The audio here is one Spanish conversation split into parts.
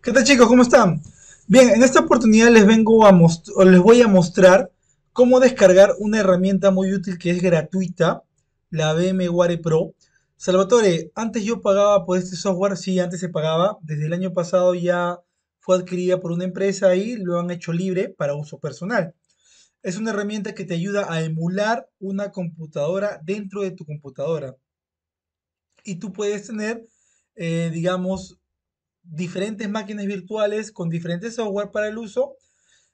¿Qué tal chicos? ¿Cómo están? Bien, en esta oportunidad les vengo a les voy a mostrar cómo descargar una herramienta muy útil que es gratuita, la VMware Pro. Salvatore, antes yo pagaba por este software, sí, antes se pagaba, desde el año pasado ya fue adquirida por una empresa y lo han hecho libre para uso personal. Es una herramienta que te ayuda a emular una computadora dentro de tu computadora. Y tú puedes tener, eh, digamos, diferentes máquinas virtuales con diferentes software para el uso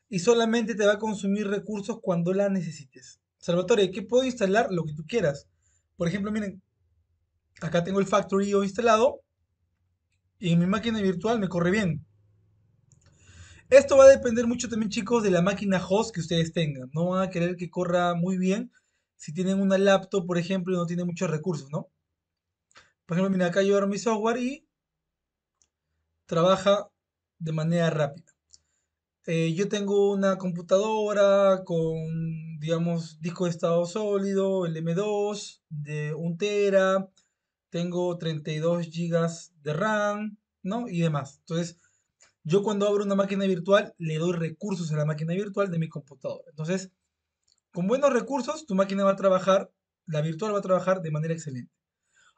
y solamente te va a consumir recursos cuando la necesites. Salvatore, ¿qué puedo instalar? Lo que tú quieras. Por ejemplo, miren, acá tengo el Factory instalado y en mi máquina virtual me corre bien. Esto va a depender mucho también, chicos, de la máquina host que ustedes tengan. No van a querer que corra muy bien si tienen una laptop, por ejemplo, y no tiene muchos recursos, ¿no? Por ejemplo, mira, acá yo abro mi software y trabaja de manera rápida. Eh, yo tengo una computadora con, digamos, disco de estado sólido, el M2 de 1 tera, tengo 32 gb de RAM, ¿no? Y demás. Entonces, yo cuando abro una máquina virtual, le doy recursos a la máquina virtual de mi computadora. Entonces, con buenos recursos, tu máquina va a trabajar, la virtual va a trabajar de manera excelente.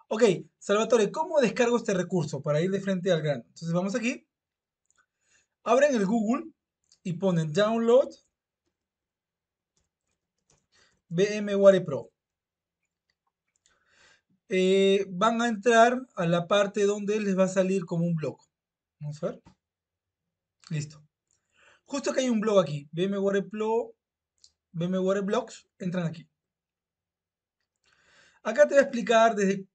Ok, Salvatore, ¿cómo descargo este recurso para ir de frente al grano? Entonces vamos aquí, abren el Google y ponen download VMware Pro. Eh, van a entrar a la parte donde les va a salir como un blog. Vamos a ver. Listo. Justo que hay un blog aquí. VMware Pro, VMware Blogs, entran aquí. Acá te voy a explicar desde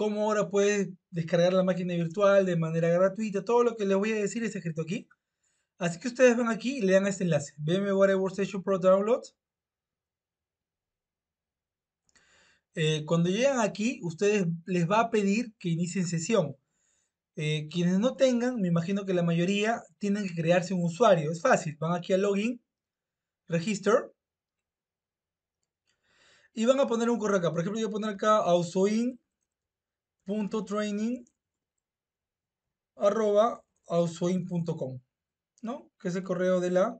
cómo ahora puedes descargar la máquina virtual de manera gratuita. Todo lo que les voy a decir es escrito aquí. Así que ustedes van aquí y le dan este enlace. VMware Workstation Pro Download. Eh, cuando llegan aquí, ustedes les va a pedir que inicien sesión. Eh, quienes no tengan, me imagino que la mayoría tienen que crearse un usuario. Es fácil. Van aquí a Login, Register. Y van a poner un correo acá. Por ejemplo, yo voy a poner acá Ausoin .training arroba ¿no? Que es el correo de la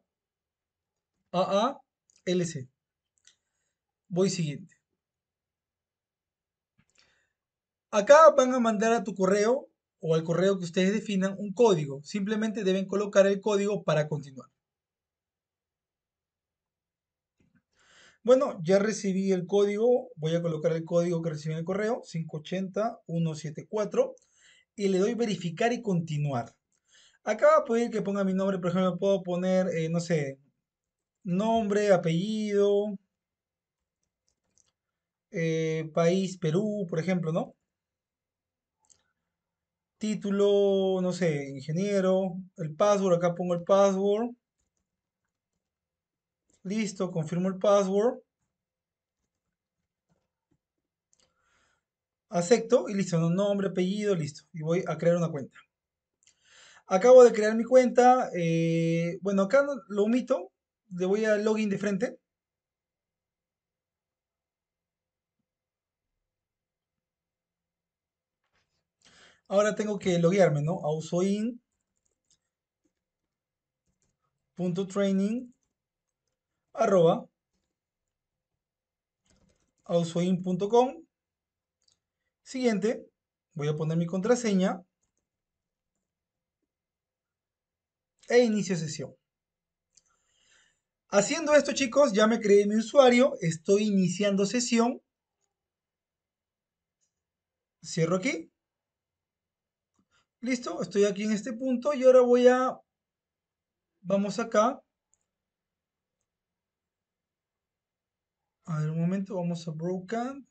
AALC. Voy siguiente. Acá van a mandar a tu correo o al correo que ustedes definan un código. Simplemente deben colocar el código para continuar. Bueno, ya recibí el código, voy a colocar el código que recibí en el correo, 580174 y le doy verificar y continuar. Acá va a pedir que ponga mi nombre, por ejemplo, puedo poner, eh, no sé, nombre, apellido, eh, país Perú, por ejemplo, ¿no? Título, no sé, ingeniero, el password, acá pongo el password. Listo, confirmo el password. Acepto y listo, nombre, apellido, listo. Y voy a crear una cuenta. Acabo de crear mi cuenta. Eh, bueno, acá lo omito. Le voy a login de frente. Ahora tengo que loguearme, ¿no? A training arroba auswin.com. Siguiente, voy a poner mi contraseña e inicio sesión. Haciendo esto, chicos, ya me creé mi usuario, estoy iniciando sesión. Cierro aquí. Listo, estoy aquí en este punto y ahora voy a... Vamos acá A ver, un momento, vamos a Broken.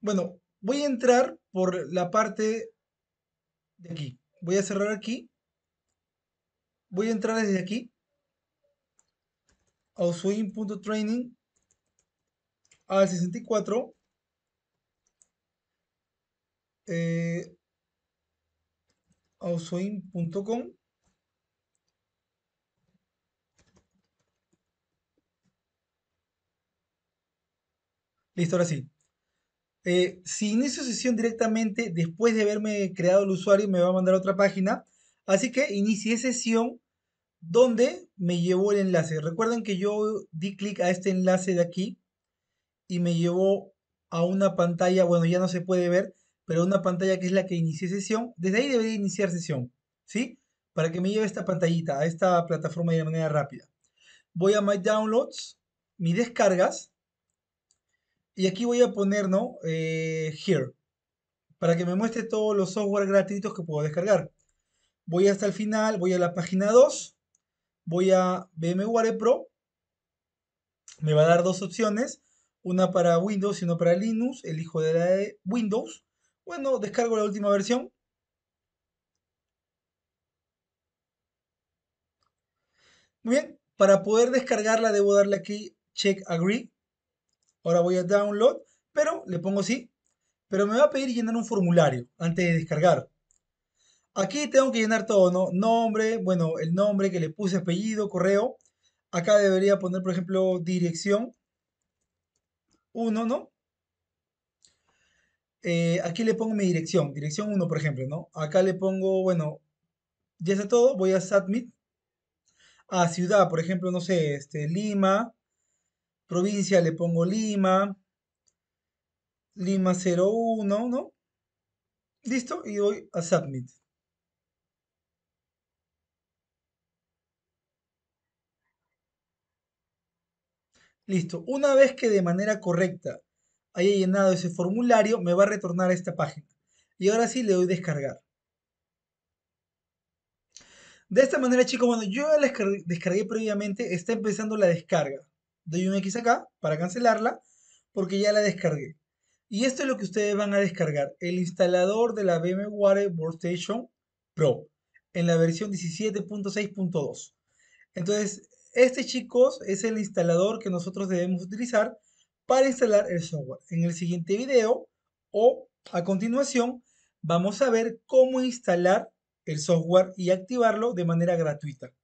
Bueno, voy a entrar por la parte de aquí. Voy a cerrar aquí. Voy a entrar desde aquí. A al 64. Eh, Listo, ahora sí. Eh, si inicio sesión directamente después de haberme creado el usuario, me va a mandar a otra página. Así que inicié sesión donde me llevó el enlace. Recuerden que yo di clic a este enlace de aquí y me llevó a una pantalla, bueno, ya no se puede ver, pero una pantalla que es la que inicié sesión. Desde ahí debería iniciar sesión, ¿sí? Para que me lleve esta pantallita, a esta plataforma de manera rápida. Voy a My Downloads, mis descargas, y aquí voy a poner, ¿no? Eh, here. Para que me muestre todos los software gratuitos que puedo descargar. Voy hasta el final, voy a la página 2. Voy a VMware Pro. Me va a dar dos opciones. Una para Windows y una para Linux. Elijo de la de Windows. Bueno, descargo la última versión. Muy bien, para poder descargarla debo darle aquí Check Agree. Ahora voy a download, pero le pongo sí. Pero me va a pedir llenar un formulario antes de descargar. Aquí tengo que llenar todo, ¿no? Nombre, bueno, el nombre que le puse, apellido, correo. Acá debería poner, por ejemplo, dirección. 1, ¿no? Eh, aquí le pongo mi dirección, dirección 1, por ejemplo, ¿no? Acá le pongo, bueno, ya está todo, voy a submit. A ciudad, por ejemplo, no sé, este, Lima, Provincia le pongo Lima. Lima 01, ¿no? Listo, y doy a Submit. Listo. Una vez que de manera correcta haya llenado ese formulario, me va a retornar a esta página. Y ahora sí le doy descargar. De esta manera, chicos, bueno, yo ya la descargué previamente, está empezando la descarga doy un X acá para cancelarla porque ya la descargué. Y esto es lo que ustedes van a descargar, el instalador de la VMware Workstation Pro en la versión 17.6.2. Entonces, este chicos es el instalador que nosotros debemos utilizar para instalar el software. En el siguiente video o a continuación vamos a ver cómo instalar el software y activarlo de manera gratuita.